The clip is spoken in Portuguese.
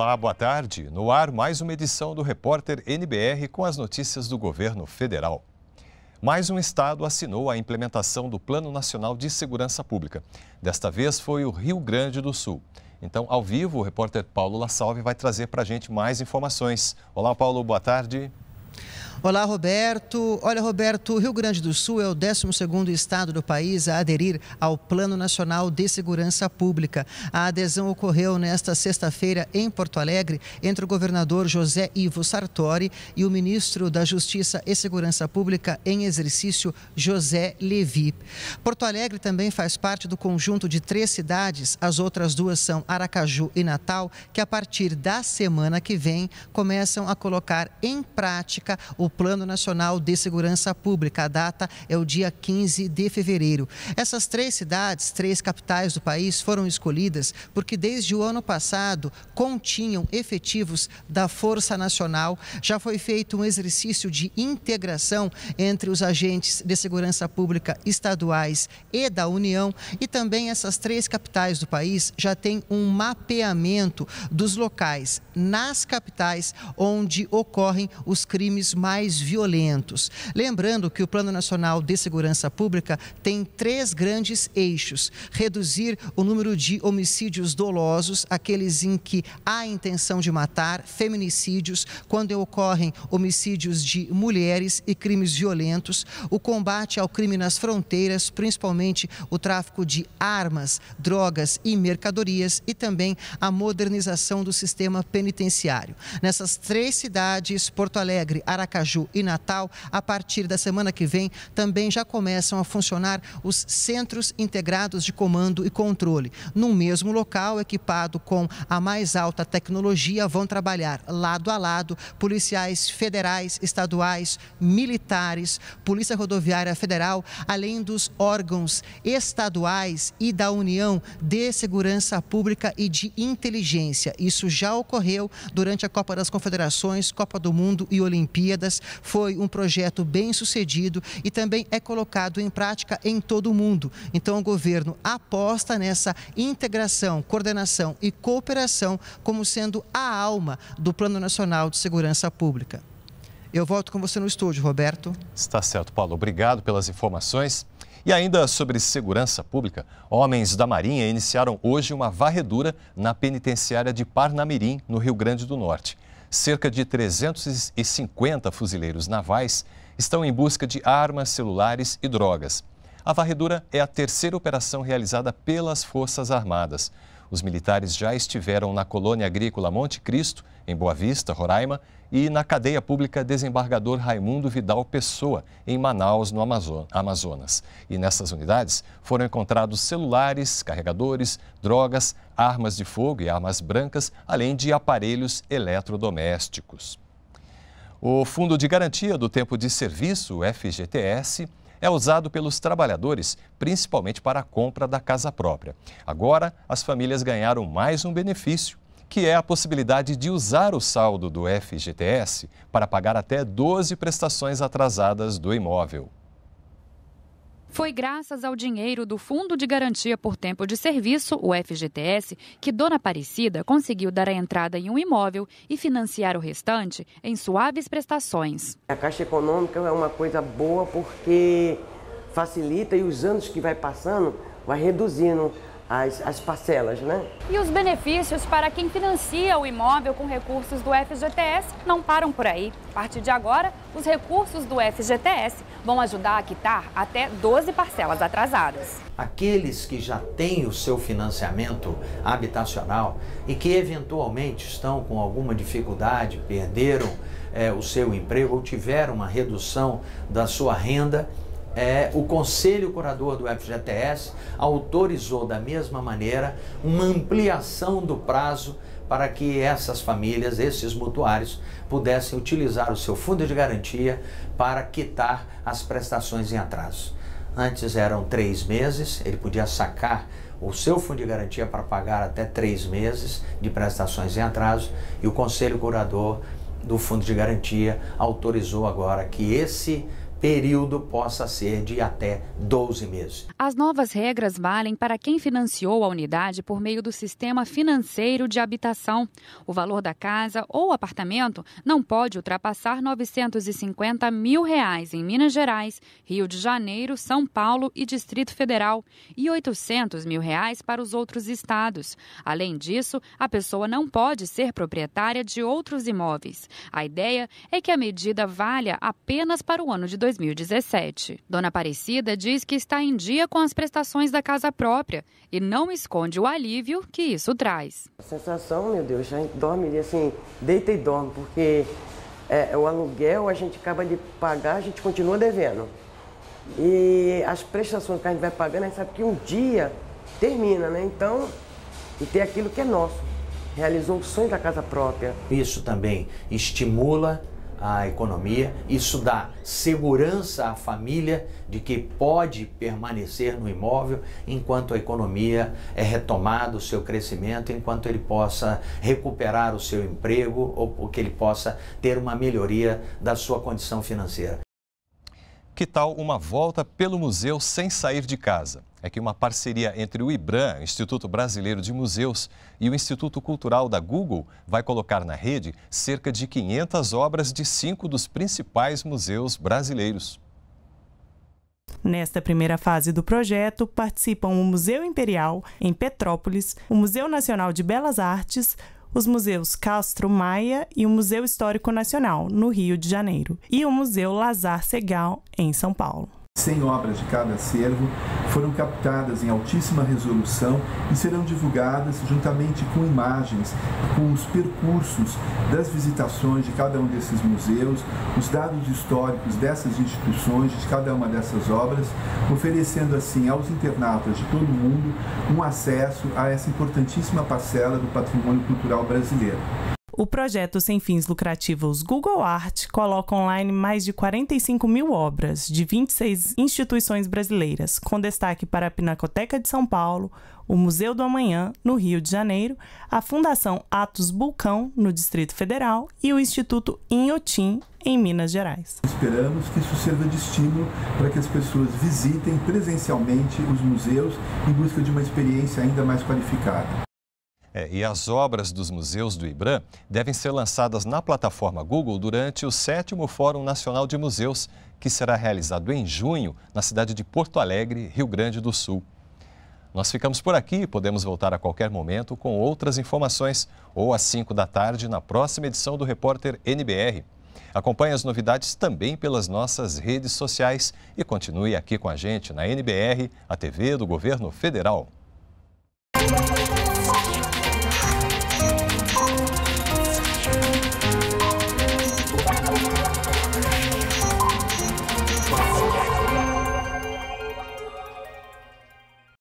Olá, boa tarde. No ar, mais uma edição do Repórter NBR com as notícias do governo federal. Mais um estado assinou a implementação do Plano Nacional de Segurança Pública. Desta vez foi o Rio Grande do Sul. Então, ao vivo, o repórter Paulo La Salve vai trazer para a gente mais informações. Olá, Paulo, boa tarde. Olá, Roberto. Olha, Roberto, o Rio Grande do Sul é o 12º estado do país a aderir ao Plano Nacional de Segurança Pública. A adesão ocorreu nesta sexta-feira em Porto Alegre entre o governador José Ivo Sartori e o ministro da Justiça e Segurança Pública em exercício, José Levi. Porto Alegre também faz parte do conjunto de três cidades, as outras duas são Aracaju e Natal, que a partir da semana que vem começam a colocar em prática o o Plano Nacional de Segurança Pública. A data é o dia 15 de fevereiro. Essas três cidades, três capitais do país, foram escolhidas porque desde o ano passado continham efetivos da Força Nacional. Já foi feito um exercício de integração entre os agentes de segurança pública estaduais e da União e também essas três capitais do país já têm um mapeamento dos locais nas capitais onde ocorrem os crimes mais mais violentos. Lembrando que o Plano Nacional de Segurança Pública tem três grandes eixos: reduzir o número de homicídios dolosos, aqueles em que há intenção de matar, feminicídios, quando ocorrem homicídios de mulheres e crimes violentos, o combate ao crime nas fronteiras, principalmente o tráfico de armas, drogas e mercadorias e também a modernização do sistema penitenciário. Nessas três cidades, Porto Alegre, Aracaju Aracaju e Natal. A partir da semana que vem, também já começam a funcionar os Centros Integrados de Comando e Controle. Num mesmo local, equipado com a mais alta tecnologia, vão trabalhar lado a lado policiais federais, estaduais, militares, Polícia Rodoviária Federal, além dos órgãos estaduais e da União de Segurança Pública e de Inteligência. Isso já ocorreu durante a Copa das Confederações, Copa do Mundo e Olimpíadas. Foi um projeto bem sucedido e também é colocado em prática em todo o mundo. Então, o governo aposta nessa integração, coordenação e cooperação como sendo a alma do Plano Nacional de Segurança Pública. Eu volto com você no estúdio, Roberto. Está certo, Paulo. Obrigado pelas informações. E ainda sobre segurança pública, homens da Marinha iniciaram hoje uma varredura na penitenciária de Parnamirim, no Rio Grande do Norte cerca de 350 fuzileiros navais estão em busca de armas, celulares e drogas. A varredura é a terceira operação realizada pelas Forças Armadas. Os militares já estiveram na colônia agrícola Monte Cristo, em Boa Vista, Roraima, e na cadeia pública Desembargador Raimundo Vidal Pessoa, em Manaus, no Amazonas. E nessas unidades foram encontrados celulares, carregadores, drogas, armas de fogo e armas brancas, além de aparelhos eletrodomésticos. O Fundo de Garantia do Tempo de Serviço, FGTS, é usado pelos trabalhadores, principalmente para a compra da casa própria. Agora, as famílias ganharam mais um benefício, que é a possibilidade de usar o saldo do FGTS para pagar até 12 prestações atrasadas do imóvel. Foi graças ao dinheiro do Fundo de Garantia por Tempo de Serviço, o FGTS, que Dona Aparecida conseguiu dar a entrada em um imóvel e financiar o restante em suaves prestações. A Caixa Econômica é uma coisa boa porque facilita e os anos que vai passando vai reduzindo as, as parcelas, né? E os benefícios para quem financia o imóvel com recursos do FGTS não param por aí. A partir de agora, os recursos do FGTS vão ajudar a quitar até 12 parcelas atrasadas. Aqueles que já têm o seu financiamento habitacional e que eventualmente estão com alguma dificuldade, perderam é, o seu emprego ou tiveram uma redução da sua renda, é, o Conselho Curador do FGTS autorizou da mesma maneira uma ampliação do prazo para que essas famílias, esses mutuários, pudessem utilizar o seu fundo de garantia para quitar as prestações em atraso. Antes eram três meses, ele podia sacar o seu fundo de garantia para pagar até três meses de prestações em atraso e o Conselho Curador do Fundo de Garantia autorizou agora que esse período possa ser de até 12 meses. As novas regras valem para quem financiou a unidade por meio do sistema financeiro de habitação. O valor da casa ou apartamento não pode ultrapassar R$ 950 mil reais em Minas Gerais, Rio de Janeiro, São Paulo e Distrito Federal e R$ 800 mil reais para os outros estados. Além disso, a pessoa não pode ser proprietária de outros imóveis. A ideia é que a medida valha apenas para o ano de 2020. 2017. Dona Aparecida diz que está em dia com as prestações da casa própria e não esconde o alívio que isso traz. A sensação, meu Deus, já dorme assim, deita e dorme, porque é, é, o aluguel a gente acaba de pagar, a gente continua devendo. E as prestações que a gente vai pagando, a gente sabe que um dia termina, né? Então, e ter aquilo que é nosso. Realizou o sonho da casa própria. Isso também estimula a economia, isso dá segurança à família de que pode permanecer no imóvel enquanto a economia é retomada, o seu crescimento, enquanto ele possa recuperar o seu emprego ou, ou que ele possa ter uma melhoria da sua condição financeira. Que tal uma volta pelo museu sem sair de casa? É que uma parceria entre o IBRAM, Instituto Brasileiro de Museus, e o Instituto Cultural da Google vai colocar na rede cerca de 500 obras de cinco dos principais museus brasileiros. Nesta primeira fase do projeto, participam o Museu Imperial, em Petrópolis, o Museu Nacional de Belas Artes, os museus Castro Maia e o Museu Histórico Nacional, no Rio de Janeiro, e o Museu Lazar Segal, em São Paulo. 100 obras de cada acervo foram captadas em altíssima resolução e serão divulgadas juntamente com imagens, com os percursos das visitações de cada um desses museus, os dados históricos dessas instituições, de cada uma dessas obras, oferecendo assim aos internautas de todo o mundo um acesso a essa importantíssima parcela do patrimônio cultural brasileiro. O projeto sem fins lucrativos Google Art coloca online mais de 45 mil obras de 26 instituições brasileiras, com destaque para a Pinacoteca de São Paulo, o Museu do Amanhã, no Rio de Janeiro, a Fundação Atos Bulcão, no Distrito Federal, e o Instituto Inhotim, em Minas Gerais. Esperamos que isso sirva de estímulo para que as pessoas visitem presencialmente os museus em busca de uma experiência ainda mais qualificada. É, e as obras dos museus do IBRAM devem ser lançadas na plataforma Google durante o sétimo Fórum Nacional de Museus, que será realizado em junho na cidade de Porto Alegre, Rio Grande do Sul. Nós ficamos por aqui e podemos voltar a qualquer momento com outras informações ou às 5 da tarde na próxima edição do Repórter NBR. Acompanhe as novidades também pelas nossas redes sociais e continue aqui com a gente na NBR, a TV do Governo Federal.